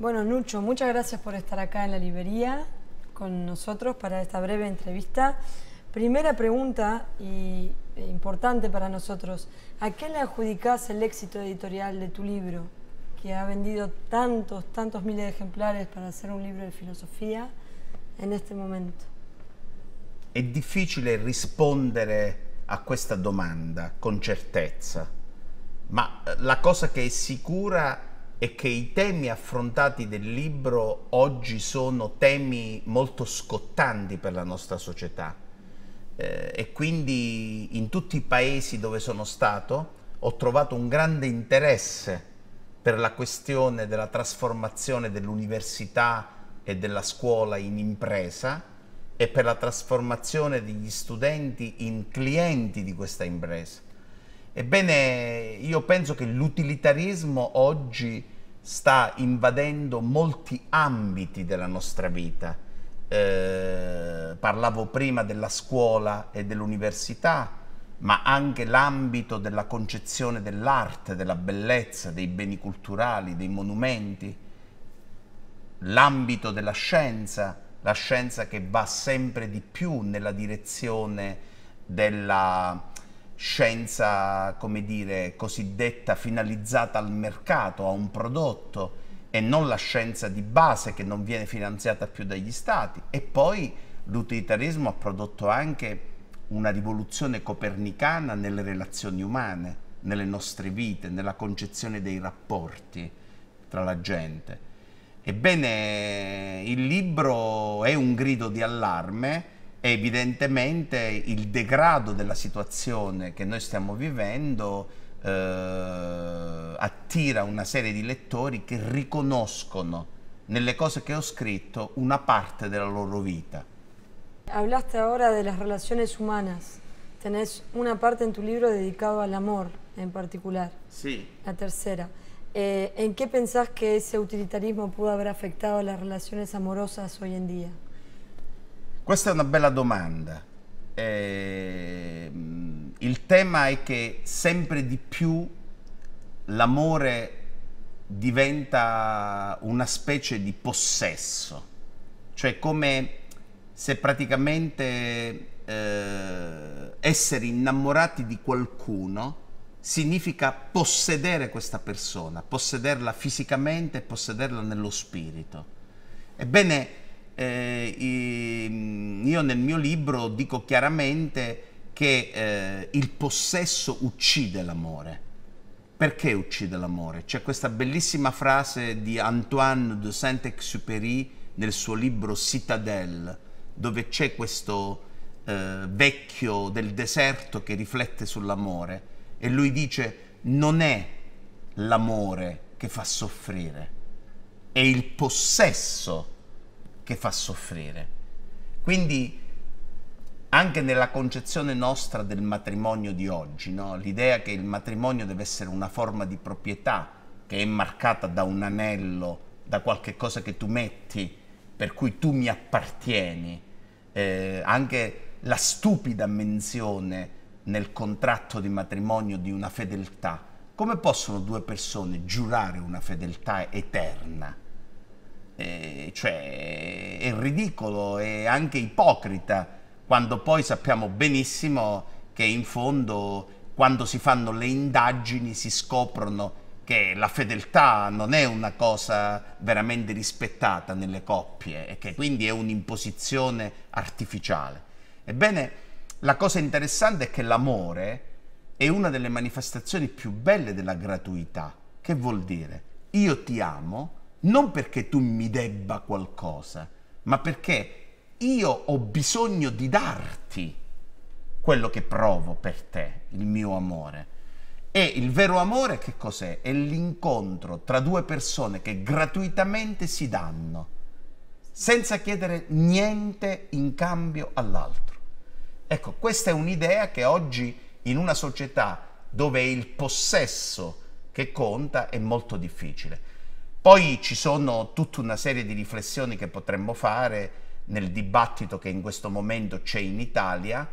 Bueno, Nucho, muchas gracias por estar acá en la librería con nosotros para esta breve entrevista. Primera pregunta y e importante para nosotros, ¿a qué le adjudicás el éxito editorial de tu libro, que ha vendido tantos, tantos miles de ejemplares para hacer un libro de filosofía en este momento? Es difícil responder a questa domanda con certezza, ma eh, la cosa que es sicura è che i temi affrontati del libro oggi sono temi molto scottanti per la nostra società eh, e quindi in tutti i paesi dove sono stato ho trovato un grande interesse per la questione della trasformazione dell'università e della scuola in impresa e per la trasformazione degli studenti in clienti di questa impresa Ebbene, io penso che l'utilitarismo oggi sta invadendo molti ambiti della nostra vita. Eh, parlavo prima della scuola e dell'università, ma anche l'ambito della concezione dell'arte, della bellezza, dei beni culturali, dei monumenti, l'ambito della scienza, la scienza che va sempre di più nella direzione della scienza, come dire, cosiddetta finalizzata al mercato, a un prodotto e non la scienza di base che non viene finanziata più dagli stati e poi l'utilitarismo ha prodotto anche una rivoluzione copernicana nelle relazioni umane, nelle nostre vite, nella concezione dei rapporti tra la gente. Ebbene, il libro è un grido di allarme evidentemente il degrado della situazione che noi stiamo vivendo eh, attira una serie di lettori che riconoscono nelle cose che ho scritto una parte della loro vita. Hablaste ora delle relazioni umane. humanas. Tenés una parte in tuo libro dedicata all'amor in particolare. particular. La terza. Eh, ¿En qué pensás que ese utilitarismo pudo haber afectado a las relaciones amorosas hoy en día? Questa è una bella domanda. Eh, il tema è che sempre di più l'amore diventa una specie di possesso, cioè come se praticamente eh, essere innamorati di qualcuno significa possedere questa persona, possederla fisicamente, possederla nello spirito. Ebbene, eh, mm, io nel mio libro dico chiaramente che eh, il possesso uccide l'amore. Perché uccide l'amore? C'è questa bellissima frase di Antoine de Saint-Exupéry nel suo libro Citadelle, dove c'è questo eh, vecchio del deserto che riflette sull'amore e lui dice non è l'amore che fa soffrire, è il possesso che che fa soffrire. Quindi anche nella concezione nostra del matrimonio di oggi, no? l'idea che il matrimonio deve essere una forma di proprietà che è marcata da un anello, da qualche cosa che tu metti, per cui tu mi appartieni, eh, anche la stupida menzione nel contratto di matrimonio di una fedeltà. Come possono due persone giurare una fedeltà eterna? eh, cioè è ridicolo e anche ipocrita quando poi sappiamo benissimo che in fondo quando si fanno le indagini si scoprono che la fedeltà non è una cosa veramente rispettata nelle coppie e che quindi è un'imposizione artificiale. Ebbene, la cosa interessante è che l'amore è una delle manifestazioni più belle della gratuità. Che vuol dire? Io ti amo non perché tu mi debba qualcosa, ma perché io ho bisogno di darti quello che provo per te, il mio amore. E il vero amore che cos'è? È l'incontro tra due persone che gratuitamente si danno, senza chiedere niente in cambio all'altro. Ecco, questa è un'idea che oggi in una società dove è il possesso che conta è molto difficile. Poi ci sono tutta una serie di riflessioni che potremmo fare nel dibattito che in questo momento c'è in Italia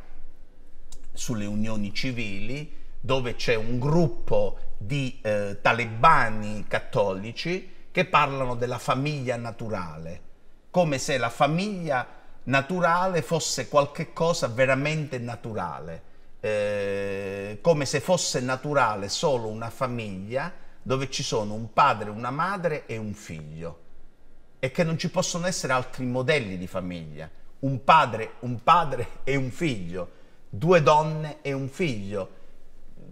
sulle unioni civili, dove c'è un gruppo di eh, talebani cattolici che parlano della famiglia naturale, come se la famiglia naturale fosse qualcosa veramente naturale, eh, come se fosse naturale solo una famiglia dove ci sono un padre, una madre e un figlio e che non ci possono essere altri modelli di famiglia. Un padre, un padre e un figlio, due donne e un figlio.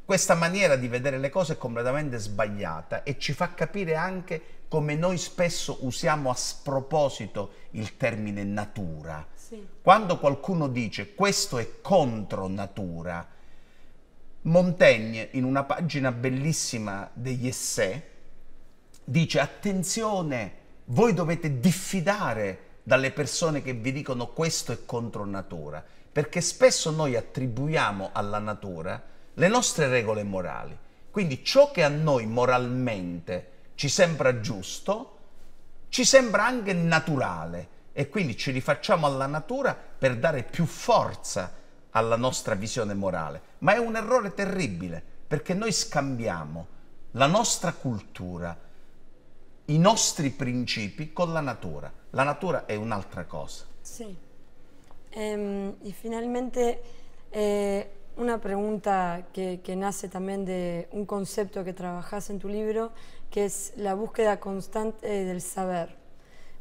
Questa maniera di vedere le cose è completamente sbagliata e ci fa capire anche come noi spesso usiamo a sproposito il termine natura. Sì. Quando qualcuno dice questo è contro natura, Montaigne, in una pagina bellissima degli Essè, dice attenzione, voi dovete diffidare dalle persone che vi dicono questo è contro natura, perché spesso noi attribuiamo alla natura le nostre regole morali. Quindi ciò che a noi moralmente ci sembra giusto, ci sembra anche naturale e quindi ci rifacciamo alla natura per dare più forza alla nostra visione morale, ma è un errore terribile perché noi scambiamo la nostra cultura, i nostri principi con la natura. La natura è un'altra cosa. Sì. Eh, y finalmente, eh, una domanda che nasce anche da de un concepto que trabajas in tuo libro, che è la búsqueda constante del saber.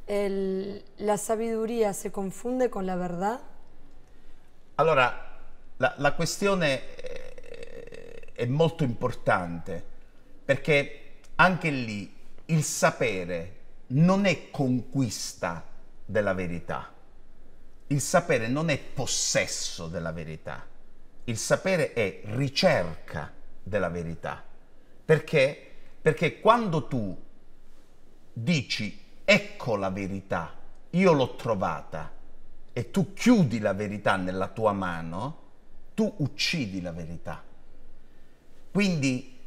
El, ¿La sabiduría se confunde con la verdad? Allora, la, la questione eh, è, molto importante perché anche lì il sapere non è conquista della verità, il sapere non è possesso della verità, il sapere è ricerca della verità. Perché? Perché quando tu dici ecco la verità, io l'ho trovata, e tu chiudi la verità nella tua mano, tu uccidi la verità. Quindi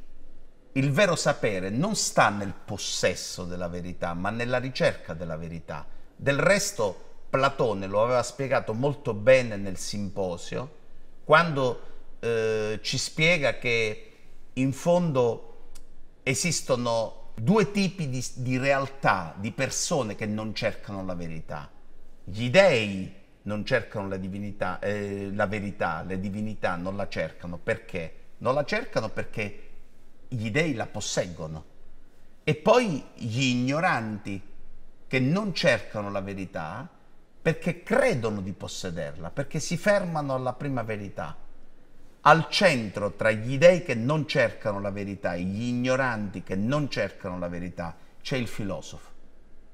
il vero sapere non sta nel possesso della verità, ma nella ricerca della verità. Del resto Platone lo aveva spiegato molto bene nel simposio, quando eh, ci spiega che in fondo esistono due tipi di, di realtà, di persone che non cercano la verità gli dèi non cercano la, divinità, eh, la verità, le divinità non la cercano perché? Non la cercano perché gli dèi la posseggono. E poi gli ignoranti che non cercano la verità perché credono di possederla, perché si fermano alla prima verità. Al centro tra gli dèi che non cercano la verità e gli ignoranti che non cercano la verità c'è il filosofo.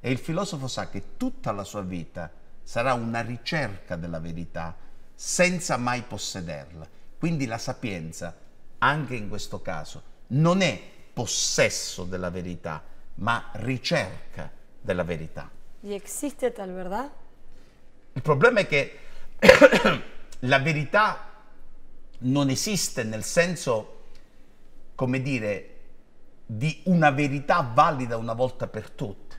E il filosofo sa che tutta la sua vita è sarà una ricerca della verità senza mai possederla. Quindi la sapienza, anche in questo caso, non è possesso della verità, ma ricerca della verità. E Esiste tal verità? Il problema è che la verità non esiste nel senso, come dire, di una verità valida una volta per tutte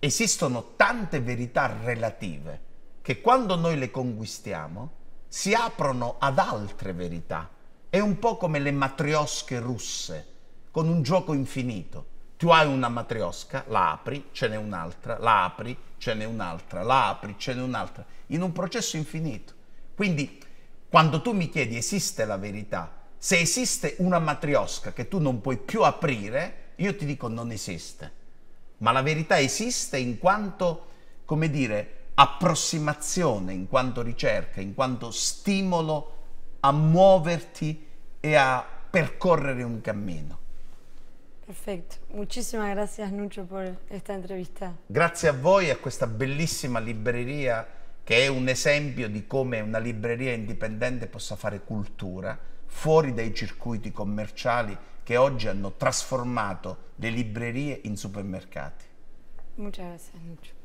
esistono tante verità relative che quando noi le conquistiamo si aprono ad altre verità. È un po' come le matriosche russe, con un gioco infinito. Tu hai una matriosca, la apri, ce n'è un'altra, la apri, ce n'è un'altra, la apri, ce n'è un'altra, in un processo infinito. Quindi quando tu mi chiedi esiste la verità, se esiste una matriosca che tu non puoi più aprire, io ti dico non esiste ma la verità esiste in quanto, come dire, approssimazione, in quanto ricerca, in quanto stimolo a muoverti e a percorrere un cammino. Perfetto, muchísimas gracias Nuccio per questa intervista. Grazie a voi e a questa bellissima libreria che è un esempio di come una libreria indipendente possa fare cultura fuori dai circuiti commerciali che oggi hanno trasformato le librerie in supermercati. Muchas gracias,